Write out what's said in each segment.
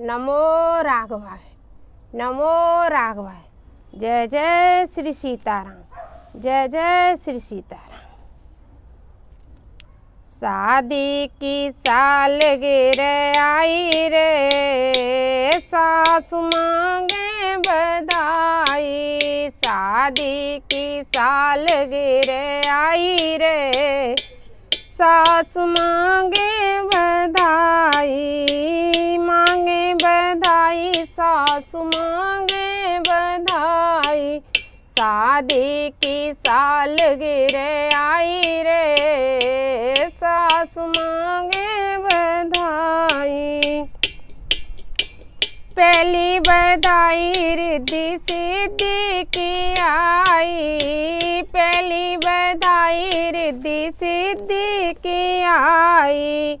नमो राघवाय नमो राघवाय जय जय श्री सीताराम जय जय श्री सीताराम शादी की साल गिर आई रे सासु मांगे बधाई शादी की साल गिर आई रे सास मांगे बधाई मांगे बधाई सास मांगे बधाई शादी की साल गिरे आई रे सास मांगे बधाई पहली बधाई रिद्धि सिद्धि की आई पहली बधाई रिद्धि सिद्धि की आई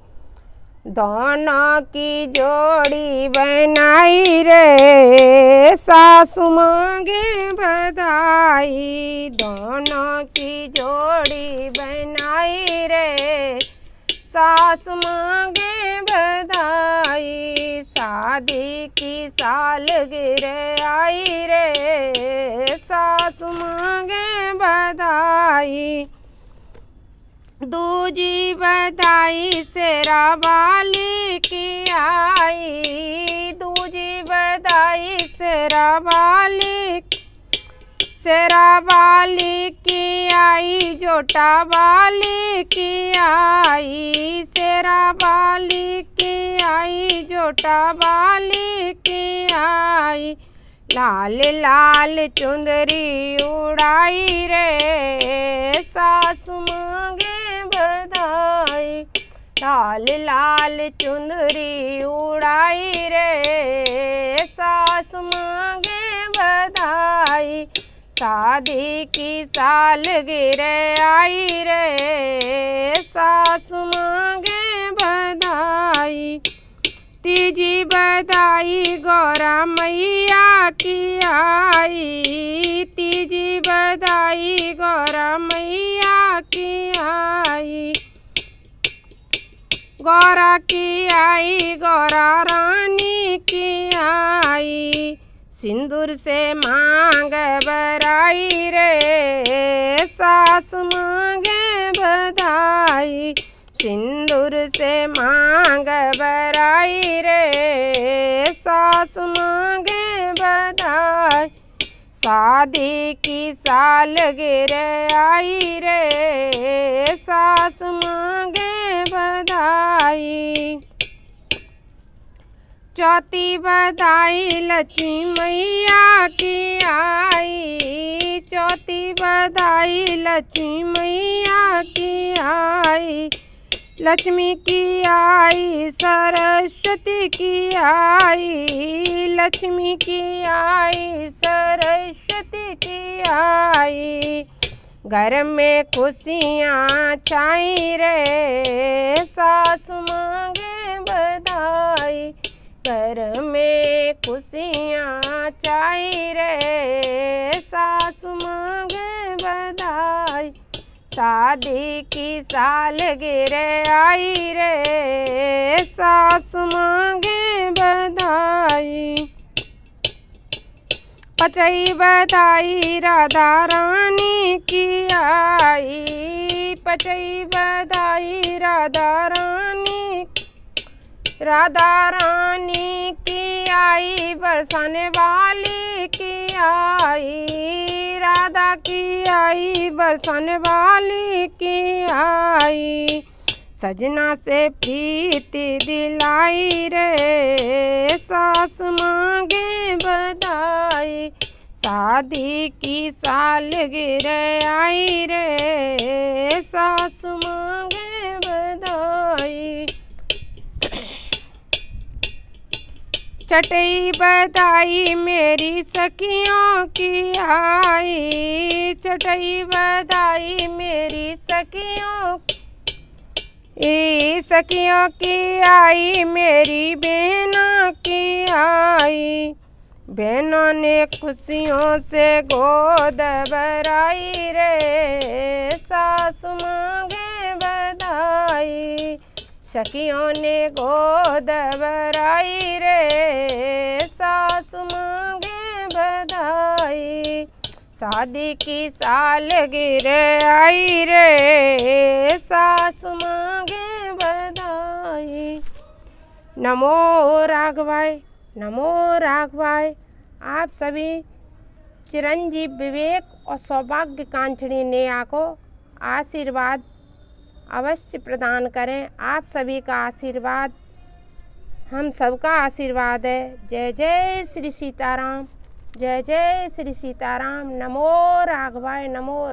दोनों की जोड़ी बनाई रे सासु मांगे बधाई दोनों की जोड़ी बनाई रे सासु मांगे बधाई शादी की साल गिर आई रे सास मांगे बधाई दूजी बधाई सेरा बाली की आई दूजी बधाई सेरा बाली सेरा बाली की आई जोटा बाली की आई सेरा बाली की आई जोटा बाली की आई लाल लाल चुंदरी उड़ाई रे सास मांगे बधाई लाल लाल चुंदरी उड़ाई रे सास मांगे बधाई शादी की साल गिरे आई रे सास मांगे बधाई तीजी बधाई गौरम आई गौरा मैया की आई गौरा की आई गौरा रानी की आई सिंदूर से मांग बराई रे सास मांगे बधाई सिंदूर से मांग बराई रे सास मांगे बधाई शादी की साल गिर आई रे सास मांगे बधाई चौथी बधाई लक्ष्मी मैया की आई चौथी बधाई लक्ष्मी मैया की आई लक्ष्मी की आई सरस्वती की आई लक्ष्मी की आई सरस्वती की आई घर में खुशियाँ छाई रे सास मांगे बधाई घर में खुशियाँ छाई रे सास मांगे बधाई शादी की साल गिरे आई रे सास मांगे बधाई पचई बधाई राधा रानी की आई पचई बधाई राधा रानी राधा रानी की आई बरसाने वाली की आई की आई बरसन वाली की आई सजना से प्रीति दिलाई रे सास मांगे बधाई शादी की साल गिर आई रे सास मा... चटई बधाई मेरी सखियों की आई चटई बधाई मेरी सखियों ई सखियों की आई मेरी बहनों की आई बहनों ने खुशियों से गोद भराई रे सासू मांगे बधाई सखियों ने गोद बराई रे सास मांगे बधाई शादी की साल गिर आई रे सास मांगे बधाई नमो राघवाय नमो राघवाय आप सभी चिरंजीव विवेक और सौभाग्य कांचड़ी नेहा को आशीर्वाद अवश्य प्रदान करें आप सभी का आशीर्वाद हम सबका आशीर्वाद है जय जय श्री सीताराम जय जय श्री सीताराम नमो राघवाय नमो